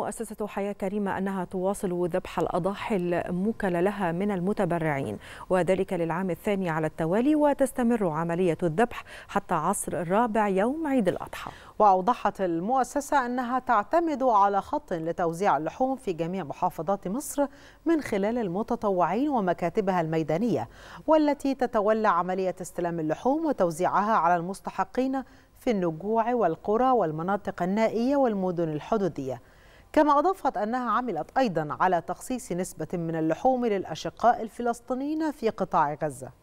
مؤسسة حياة كريمة أنها تواصل ذبح الأضاحي الموكل لها من المتبرعين وذلك للعام الثاني على التوالي وتستمر عملية الذبح حتى عصر الرابع يوم عيد الأضحى وأوضحت المؤسسة أنها تعتمد على خط لتوزيع اللحوم في جميع محافظات مصر من خلال المتطوعين ومكاتبها الميدانية والتي تتولى عملية استلام اللحوم وتوزيعها على المستحقين في النجوع والقرى والمناطق النائية والمدن الحدودية كما أضافت أنها عملت أيضا على تخصيص نسبة من اللحوم للأشقاء الفلسطينيين في قطاع غزة